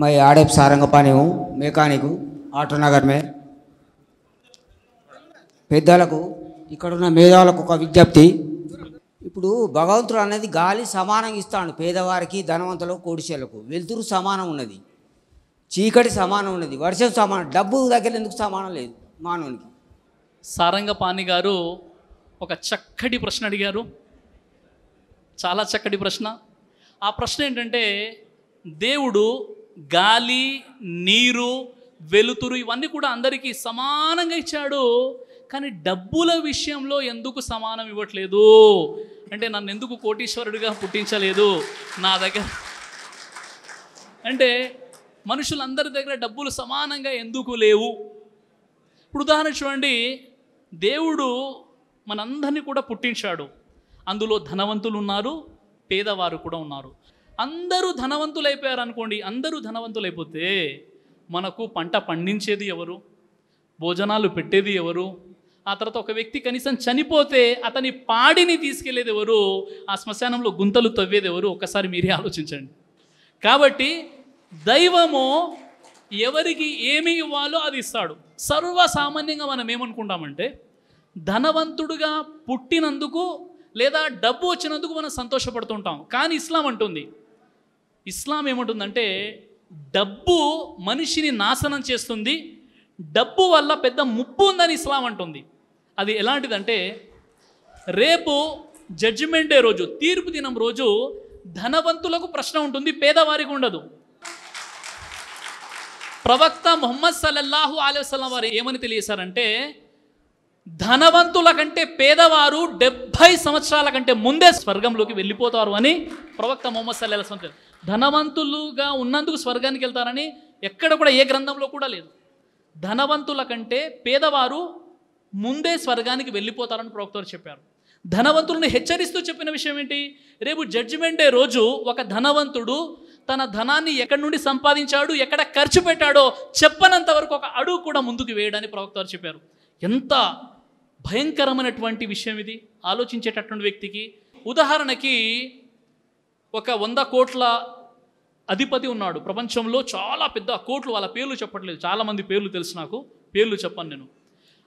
my आड़ेप Sarangapani हूँ mechanic auto Nagar మే పెద్దలకు ఇక్కడున్న మేధావులకు ఒక విజ్ఞప్తి ఇప్పుడు భగవంతుడు అనేది గాలి సమానంగా ఇస్తాడు పేదవారికి ధనవంతులకు కోడిశలకు వెలుతురు సమానం ఉన్నది చీకటి సమానం ఉన్నది వర్షం సమానం డబ్బు దగ్గర ఎందుకు సమానం లేదు మానవునికి సారంగపాణి గారు ఒక చక్కటి ప్రశ్న అడిగారు చాలా చక్కటి ప్రశ్న ఆ ప్రశ్న ఏంటంటే దేవుడు గాలి నీరు వెలుతురు ఇవన్నీ కూడా అందరికీ సమానంగా ఇచ్చాడు కానీ డబ్బుల విషయంలో ఎందుకు సమానం ఇవ్వట్లేదు అంటే నన్ను ఎందుకు కోటీశ్వరుడిగా పుట్టించలేదు నా దగ్గర అంటే మనుషులందరి దగ్గర డబ్బులు సమానంగా ఎందుకు లేవు ఇప్పుడు ఉదాహరణ చూడండి దేవుడు మనందరినీ కూడా పుట్టించాడు అందులో ధనవంతులు ఉన్నారు పేదవారు కూడా ఉన్నారు అందరూ ధనవంతులైపోయారు అనుకోండి అందరూ ధనవంతులైపోతే మనకు పంట పండించేది ఎవరు భోజనాలు పెట్టేది ఎవరు ఆ తర్వాత ఒక వ్యక్తి కనీసం చనిపోతే అతని పాడిని తీసుకెళ్లేది ఎవరు ఆ శ్మశానంలో గుంతలు తవ్వేది ఎవరు ఒకసారి మీరే ఆలోచించండి కాబట్టి దైవము ఎవరికి ఏమి ఇవ్వాలో అది ఇస్తాడు సర్వసామాన్యంగా మనం ఏమనుకుంటామంటే ధనవంతుడుగా పుట్టినందుకు లేదా డబ్బు వచ్చినందుకు మనం సంతోషపడుతుంటాం కానీ ఇస్లాం అంటుంది ఇస్లాం ఏమంటుందంటే డబ్బు మనిషిని నాశనం చేస్తుంది డబ్బు వల్ల పెద్ద ముప్పు ఉందని ఇస్లాం అంటుంది అది ఎలాంటిదంటే రేపు జడ్జిమెంట్ డే రోజు తీర్పు దినం రోజు ధనవంతులకు ప్రశ్న ఉంటుంది పేదవారికి ఉండదు ప్రవక్త మొహమ్మద్ సల్లల్లాహు అలైవలం వారు ఏమని తెలియసారంటే ధనవంతుల కంటే పేదవారు డెబ్భై సంవత్సరాల కంటే ముందే స్వర్గంలోకి వెళ్ళిపోతారు అని ప్రవక్త మొహమ్మద్ సల్లెల్లాహం ధనవంతులుగా ఉన్నందుకు స్వర్గానికి వెళ్తారని ఎక్కడ కూడా ఏ గ్రంథంలో కూడా లేదు ధనవంతుల కంటే పేదవారు ముందే స్వర్గానికి వెళ్ళిపోతారని ప్రవక్తలు చెప్పారు ధనవంతులను హెచ్చరిస్తూ చెప్పిన విషయం ఏంటి రేపు జడ్జిమెంట్ డే రోజు ఒక ధనవంతుడు తన ధనాన్ని ఎక్కడి నుండి సంపాదించాడు ఎక్కడ ఖర్చు పెట్టాడో చెప్పనంత వరకు ఒక అడుగు కూడా ముందుకు వేయడని ప్రవక్తలు చెప్పారు ఎంత భయంకరమైనటువంటి విషయం ఇది ఆలోచించేటటువంటి వ్యక్తికి ఉదాహరణకి ఒక వంద కోట్ల అధిపతి ఉన్నాడు ప్రపంచంలో చాలా పెద్ద కోట్లు వాళ్ళ పేర్లు చెప్పట్లేదు చాలామంది పేర్లు తెలుసు నాకు పేర్లు చెప్పను నేను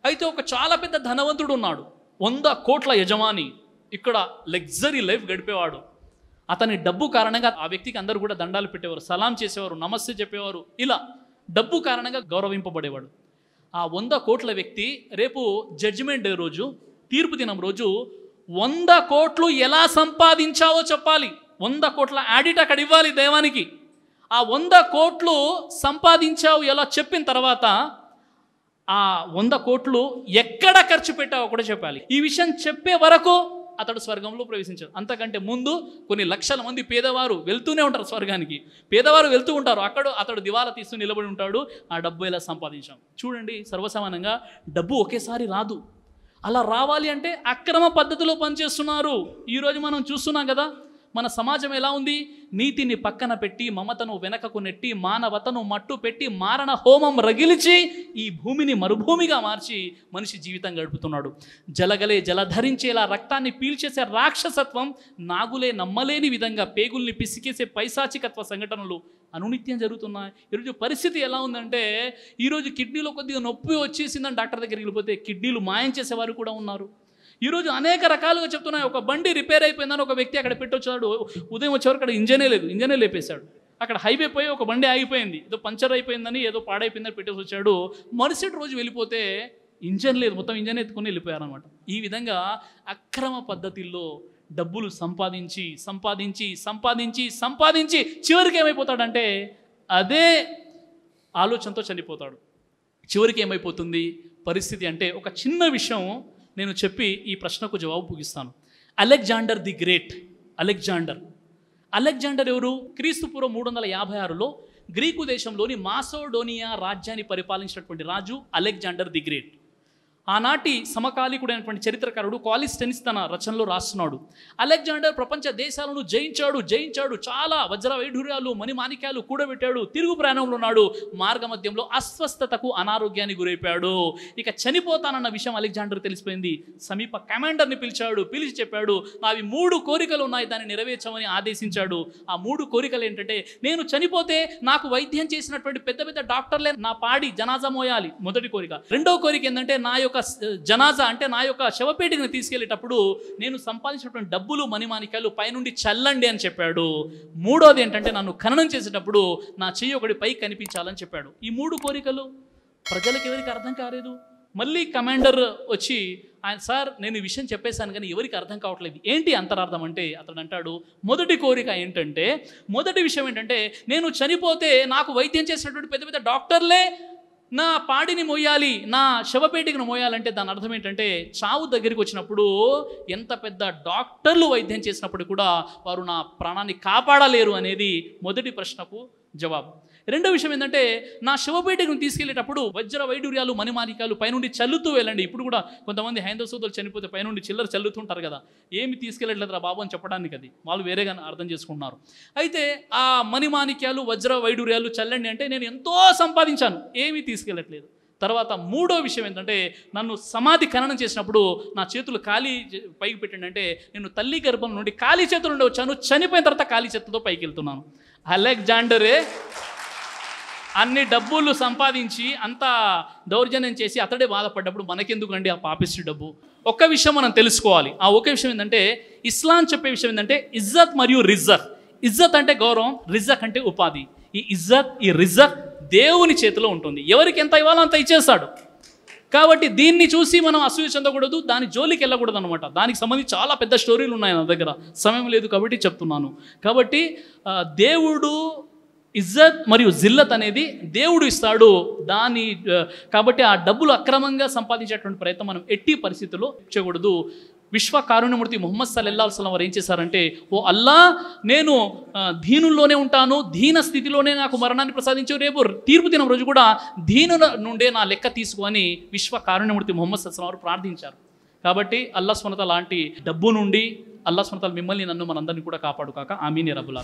అయితే ఒక చాలా పెద్ద ధనవంతుడు ఉన్నాడు వంద కోట్ల యజమాని ఇక్కడ లగ్జరీ లైఫ్ గడిపేవాడు అతని డబ్బు కారణంగా ఆ వ్యక్తికి అందరూ కూడా దండాలు పెట్టేవారు సలాం చేసేవారు నమస్తే చెప్పేవారు ఇలా డబ్బు కారణంగా గౌరవింపబడేవాడు ఆ వంద కోట్ల వ్యక్తి రేపు జడ్జిమెంట్ డే రోజు తీర్పు దినం రోజు వంద కోట్లు ఎలా సంపాదించావో చెప్పాలి వంద కోట్ల ఆడిట్ అక్కడ ఇవ్వాలి దేవానికి ఆ వంద కోట్లు సంపాదించావు ఎలా చెప్పిన తర్వాత ఆ వంద కోట్లు ఎక్కడ ఖర్చు పెట్టావు కూడా చెప్పాలి ఈ విషయం చెప్పే వరకు అతడు స్వర్గంలో ప్రవేశించాడు అంతకంటే ముందు కొన్ని లక్షల మంది పేదవారు వెళ్తూనే ఉంటారు స్వర్గానికి పేదవారు వెళ్తూ ఉంటారు అక్కడ అతడు దివాలా తీస్తూ నిలబడి ఉంటాడు ఆ డబ్బు ఇలా సంపాదించాం చూడండి సర్వసామాన్యంగా డబ్బు ఒకేసారి రాదు అలా రావాలి అంటే అక్రమ పద్ధతిలో పనిచేస్తున్నారు ఈరోజు మనం చూస్తున్నాం కదా మన సమాజం ఎలా ఉంది నీతిని పక్కన పెట్టి మమతను వెనకకు నెట్టి మానవతను మట్టు పెట్టి మారణ హోమం రగిలిచి ఈ భూమిని మరుభూమిగా మార్చి మనిషి జీవితం గడుపుతున్నాడు జలగలే జలధరించేలా రక్తాన్ని పీల్చేసే రాక్షసత్వం నాగులే నమ్మలేని విధంగా పేగుల్ని పిసికేసే పైశాచికత్వ సంఘటనలు అనునిత్యం జరుగుతున్నాయి ఈరోజు పరిస్థితి ఎలా ఉందంటే ఈరోజు కిడ్నీలో కొద్దిగా నొప్పి వచ్చేసిందని డాక్టర్ దగ్గరికి వెళ్ళిపోతే కిడ్నీలు మాయం చేసేవారు కూడా ఉన్నారు ఈరోజు అనేక రకాలుగా చెప్తున్నాయి ఒక బండి రిపేర్ అయిపోయిందని ఒక వ్యక్తి అక్కడ పెట్టొచ్చాడు ఉదయం వచ్చేవారు అక్కడ ఇంజనే లేదు ఇంజనే లేపేశాడు అక్కడ హైవే పోయి ఒక బండి ఆగిపోయింది ఏదో పంచర్ అయిపోయిందని ఏదో పాడైపోయిందని పెట్టేసి వచ్చాడు మరుసటి రోజు వెళ్ళిపోతే ఇంజన్ లేదు మొత్తం ఇంజన్ ఎత్తుకుని వెళ్ళిపోయారనమాట ఈ విధంగా అక్రమ పద్ధతిలో డబ్బులు సంపాదించి సంపాదించి సంపాదించి సంపాదించి చివరికి ఏమైపోతాడంటే అదే ఆలోచనతో చనిపోతాడు చివరికి ఏమైపోతుంది పరిస్థితి అంటే ఒక చిన్న విషయం నేను చెప్పి ఈ ప్రశ్నకు జవాబు ముగిస్తాను Alexander the great Alexander Alexander ఎవరు క్రీస్తుపూర్వం మూడు వందల యాభై ఆరులో గ్రీకు దేశంలోని మాసోడోనియా రాజ్యాన్ని పరిపాలించినటువంటి రాజు అలెగ్జాండర్ ది గ్రేట్ ఆనాటి సమకాలీకుడైనటువంటి చరిత్రకారుడు కాలిస్టెనిస్ తన రచనలో రాస్తున్నాడు అలెగ్జాండర్ ప్రపంచ దేశాలను జయించాడు జయించాడు చాలా వజ్ర వైఢూర్యాలు మణిమాణిక్యాలు కూడబెట్టాడు తిరుగు ప్రయాణంలో ఉన్నాడు మార్గమధ్యంలో అస్వస్థతకు అనారోగ్యానికి గురైపోయాడు ఇక చనిపోతానన్న విషయం అలెగ్జాండర్ తెలిసిపోయింది సమీప కమాండర్ని పిలిచాడు పిలిచి చెప్పాడు నావి మూడు కోరికలు ఉన్నాయి దాన్ని నెరవేర్చమని ఆదేశించాడు ఆ మూడు కోరికలు ఏంటంటే నేను చనిపోతే నాకు వైద్యం చేసినటువంటి పెద్ద పెద్ద డాక్టర్లే నా పాడి జనాజా మోయాలి మొదటి కోరిక రెండో కోరిక ఏంటంటే నా యొక్క యొక్క జనాజా అంటే నా యొక్క శవపేటికను తీసుకెళ్ళేటప్పుడు నేను సంపాదించినటువంటి డబ్బులు మణిమాణిక్యాలు పైనుండి చల్లండి అని చెప్పాడు మూడోది ఏంటంటే నన్ను ఖననం చేసేటప్పుడు నా చెయ్యి ఒకటి పై కనిపించాలని చెప్పాడు ఈ మూడు కోరికలు ప్రజలకు ఎవరికి అర్థం కాలేదు మళ్ళీ కమాండర్ వచ్చి ఆయన సార్ నేను ఈ విషయం చెప్పేశాను కానీ ఎవరికి అర్థం కావట్లేదు ఏంటి అంతరార్థం అంటే అతడు అంటాడు మొదటి కోరిక ఏంటంటే మొదటి విషయం ఏంటంటే నేను చనిపోతే నాకు వైద్యం చేసినటువంటి పెద్ద పెద్ద డాక్టర్లే నా పాడిని మోయాలి నా శవపేటికను మోయాలంటే దాని అర్థం ఏంటంటే చావు దగ్గరికి వచ్చినప్పుడు ఎంత పెద్ద డాక్టర్లు వైద్యం చేసినప్పుడు కూడా వారు నా ప్రాణాన్ని కాపాడలేరు అనేది మొదటి ప్రశ్నకు జవాబు రెండో విషయం ఏంటంటే నా శివపేటకు తీసుకెళ్లేటప్పుడు వజ్ర వైడూర్యాలు మణిమాలికాలు పైనుండి చల్లుతూ వెళ్ళండి ఇప్పుడు కూడా కొంతమంది హైందవ సోదరులు చనిపోతే పైనుండి చిల్లర చల్లుతుంటారు కదా ఏమి తీసుకెళ్ళట్లేదు రా బాబు అని చెప్పడానికి అది వాళ్ళు వేరేగా అర్థం చేసుకుంటున్నారు అయితే ఆ మణిమాణిక్యాలు వజ్ర వైడూర్యాలు చల్లండి అంటే నేను ఎంతో సంపాదించాను ఏమీ తీసుకెళ్ళట్లేదు తర్వాత మూడో విషయం ఏంటంటే నన్ను సమాధి ఖననం చేసినప్పుడు నా చేతులు ఖాళీ పైకి పెట్టండి అంటే నేను తల్లి గర్భం నుండి ఖాళీ చేతులు నుండి వచ్చాను చనిపోయిన తర్వాత ఖాళీ చేతులతో పైకి వెళ్తున్నాను అలెగ్జాండరే అన్ని డబ్బులు సంపాదించి అంత దౌర్జన్యం చేసి అతడే బాధపడ్డప్పుడు మనకెందుకండి ఆ పాపిస్టు డబ్బు ఒక్క విషయం మనం తెలుసుకోవాలి ఆ ఒకే విషయం ఏంటంటే ఇస్లాం చెప్పే విషయం ఏంటంటే ఇజ్జత్ మరియు రిజర్ ఇజ్జత్ అంటే గౌరవం రిజక్ అంటే ఉపాధి ఈ ఇజ్జత్ ఈ రిజక్ దేవుని చేతిలో ఉంటుంది ఎవరికి ఎంత ఇవ్వాలో అంత ఇచ్చేస్తాడు కాబట్టి దీన్ని చూసి మనం అసూయ చెందకూడదు దాని జోలికి వెళ్ళకూడదు అనమాట దానికి సంబంధించి చాలా పెద్ద స్టోరీలు ఉన్నాయి నా దగ్గర సమయం లేదు కాబట్టి చెప్తున్నాను కాబట్టి దేవుడు ఇజ్జత్ మరియు జిల్లత్ అనేది దేవుడు ఇస్తాడు దాని కాబట్టి ఆ డబ్బులు అక్రమంగా సంపాదించేటువంటి ప్రయత్నం మనం ఎట్టి పరిస్థితుల్లో చేయకూడదు విశ్వ కారుణ్యమూర్తి ముహమ్మద్ సల్లెల్లా అసలం వారు ఏం చేశారంటే ఓ అల్లా నేను దీనుల్లోనే ఉంటాను దీన స్థితిలోనే నాకు మరణాన్ని ప్రసాదించు రేపు తీర్పు దినం రోజు కూడా దీనుల నుండే నా లెక్క తీసుకొని విశ్వ కారుణ్యమూర్తి ముహమ్మద్ వారు ప్రార్థించారు కాబట్టి అల్లా స్వనత లాంటి డబ్బు నుండి అల్లా స్వనతలు మిమ్మల్ని నన్ను మనందరినీ కూడా కాపాడు కాక ఆమీని రబ్బులా